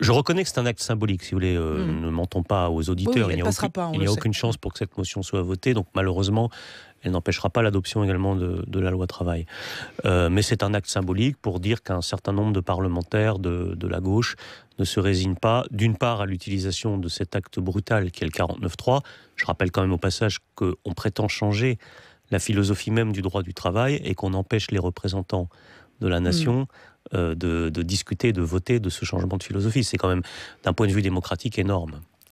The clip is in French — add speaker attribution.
Speaker 1: je reconnais que c'est un acte symbolique, si vous voulez. Euh, mm. Ne mentons pas aux auditeurs. il n'y a, aucune, chance pour que cette motion soit votée. Donc, malheureusement, elle n'empêchera pas l'adoption également de, la loi travail. Euh, mais c'est un acte symbolique pour dire qu'un certain nombre de parlementaires de, de, la gauche ne se résignent pas, d'une part, à l'utilisation de cet acte brutal qui est le 3 Je rappelle quand même au passage qu'on prétend changer la philosophie même du droit du travail et qu'on empêche les représentants de la mm. nation. Euh, de discuter, de voter de ce changement de philosophie. C'est quand même, d'un point de vue démocratique, énorme.